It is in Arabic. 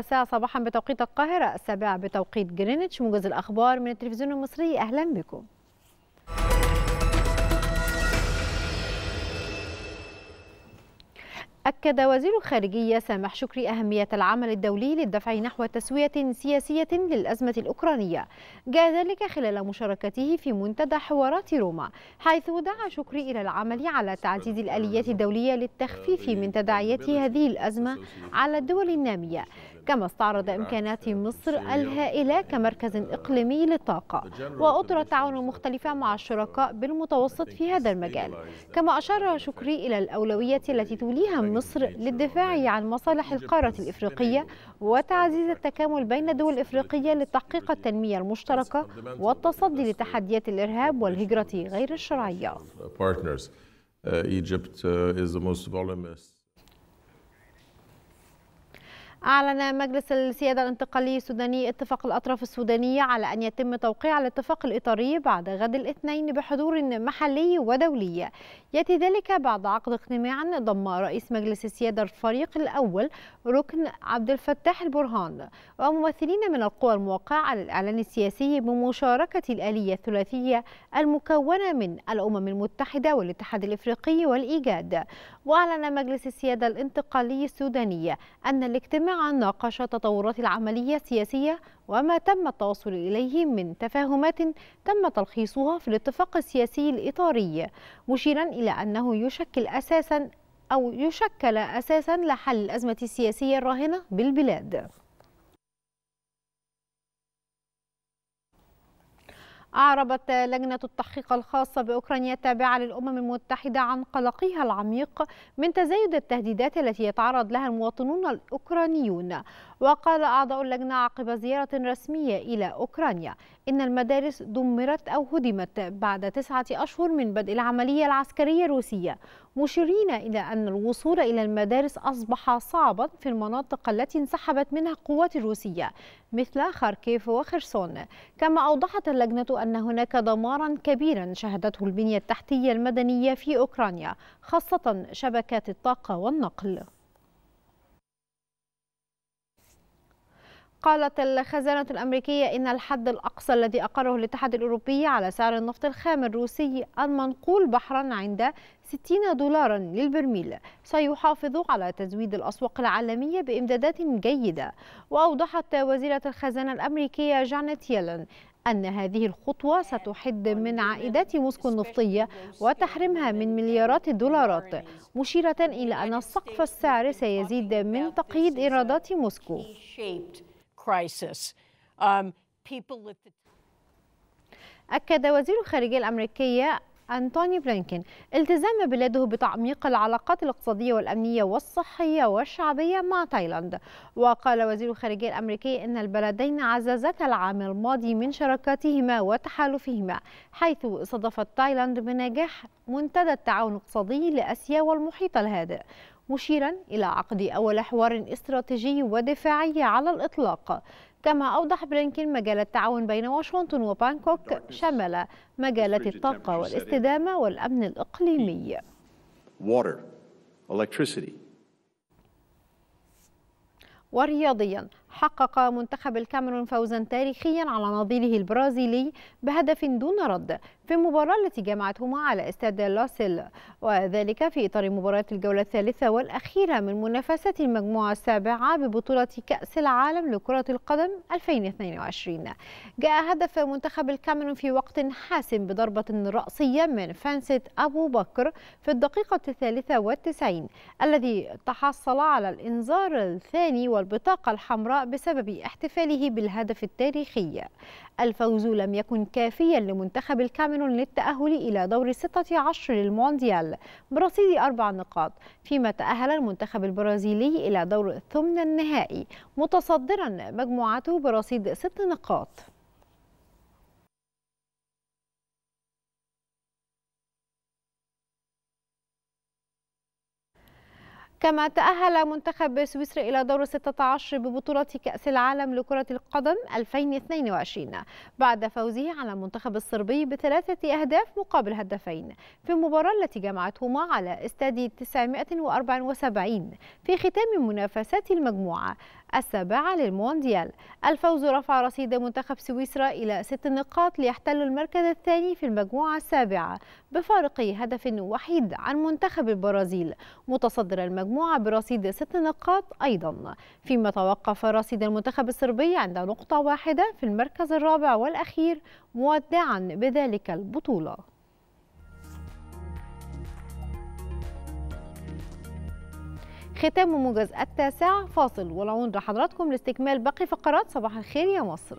الساعة صباحا بتوقيت القاهرة السابعة بتوقيت جرينتش موجز الأخبار من التلفزيون المصري أهلا بكم أكد وزير الخارجية سامح شكري أهمية العمل الدولي للدفع نحو تسوية سياسية للأزمة الأوكرانية جاء ذلك خلال مشاركته في منتدى حوارات روما حيث دعا شكري إلى العمل على تعزيز الآليات الدولية للتخفيف من تداعيات هذه الأزمة على الدول النامية كما استعرض إمكانات مصر الهائلة كمركز إقليمي للطاقة وأطر تعاون مختلفة مع الشركاء بالمتوسط في هذا المجال كما أشار شكري إلى الأولوية التي توليها مصر للدفاع عن مصالح القارة الإفريقية وتعزيز التكامل بين الدول الإفريقية لتحقيق التنمية المشتركة والتصدي لتحديات الإرهاب والهجرة غير الشرعية. Uh, Egypt uh, is the most voluminous أعلن مجلس السيادة الانتقالي السوداني اتفاق الأطراف السودانية على أن يتم توقيع الاتفاق الإطاري بعد غد الاثنين بحضور محلي ودولي يأتي ذلك بعد عقد اجتماع ضم رئيس مجلس السيادة الفريق الأول ركن عبد الفتاح البرهان وممثلين من القوى الموقعة على الإعلان السياسي بمشاركة الآلية الثلاثية المكونة من الأمم المتحدة والاتحاد الإفريقي والإيجاد وأعلن مجلس السيادة الانتقالي السوداني أن الاجتماع ناقش تطورات العملية السياسية وما تم التوصل إليه من تفاهمات تم تلخيصها في الاتفاق السياسي الإطاري مشيرا إلى أنه يشكل أساسا أو يشكل أساسا لحل الأزمة السياسية الراهنة بالبلاد أعربت لجنة التحقيق الخاصة بأوكرانيا التابعة للأمم المتحدة عن قلقها العميق من تزايد التهديدات التي يتعرض لها المواطنون الأوكرانيون وقال أعضاء اللجنة عقب زيارة رسمية إلى أوكرانيا إن المدارس دمرت أو هدمت بعد تسعة أشهر من بدء العملية العسكرية الروسية مشيرين إلى أن الوصول إلى المدارس أصبح صعبا في المناطق التي انسحبت منها القوات الروسية مثل خاركيف وخرسون كما أوضحت اللجنة أن هناك دمارا كبيرا شهدته البنية التحتية المدنية في أوكرانيا خاصة شبكات الطاقة والنقل قالت الخزانة الأمريكية إن الحد الأقصى الذي أقره الاتحاد الأوروبي على سعر النفط الخام الروسي المنقول بحرا عند 60 دولارا للبرميل سيحافظ على تزويد الأسواق العالمية بإمدادات جيدة وأوضحت وزيرة الخزانة الأمريكية جانيت يلن أن هذه الخطوة ستحد من عائدات موسكو النفطية وتحرمها من مليارات الدولارات مشيرة إلى أن سقف السعر سيزيد من تقييد إيرادات موسكو crisis. Um, people at the أكد وزير الخارجية الأمريكية أنتوني بلينكين التزام بلاده بتعميق العلاقات الاقتصادية والأمنية والصحية والشعبية مع تايلاند وقال وزير الخارجية الأمريكي أن البلدين عززتا العام الماضي من شراكاتهما وتحالفهما حيث استضافت تايلاند بنجاح منتدى التعاون الاقتصادي لأسيا والمحيط الهادئ مشيرا إلى عقد أول حوار استراتيجي ودفاعي على الإطلاق كما أوضح بلينكين مجال التعاون بين واشنطن وبانكوك شمل مجالات الطاقة والاستدامة والأمن الإقليمي ورياضيا حقق منتخب الكاميرون فوزا تاريخيا على نظيره البرازيلي بهدف دون رد في المباراة التي جمعتهما على استاد لاسيل وذلك في إطار مباراة الجولة الثالثة والأخيرة من منافسة المجموعة السابعة ببطولة كأس العالم لكرة القدم 2022 جاء هدف منتخب الكاميرون في وقت حاسم بضربة رأسية من فانسيت أبو بكر في الدقيقة الثالثة والتسعين الذي تحصل على الإنذار الثاني والبطاقة الحمراء بسبب احتفاله بالهدف التاريخي الفوز لم يكن كافيا لمنتخب الكاميرون للتأهل إلى دور 16 للمونديال برصيد أربع نقاط فيما تأهل المنتخب البرازيلي إلى دور الثمن النهائي متصدرا مجموعته برصيد ست نقاط كما تأهل منتخب سويسرا إلى دور 16 ببطولة كأس العالم لكرة القدم 2022 بعد فوزه على المنتخب الصربي بثلاثة أهداف مقابل هدفين في المباراة التي جمعتهما على استاد 974 في ختام منافسات المجموعة السابعة للمونديال الفوز رفع رصيد منتخب سويسرا إلى ست نقاط ليحتل المركز الثاني في المجموعة السابعة بفارق هدف وحيد عن منتخب البرازيل متصدر المجموعة برصيد ست نقاط أيضا فيما توقف رصيد المنتخب الصربي عند نقطة واحدة في المركز الرابع والأخير مودعا بذلك البطولة ختام موجز التاسع فاصل والعود لحضراتكم لاستكمال باقي فقرات صباح الخير يا مصر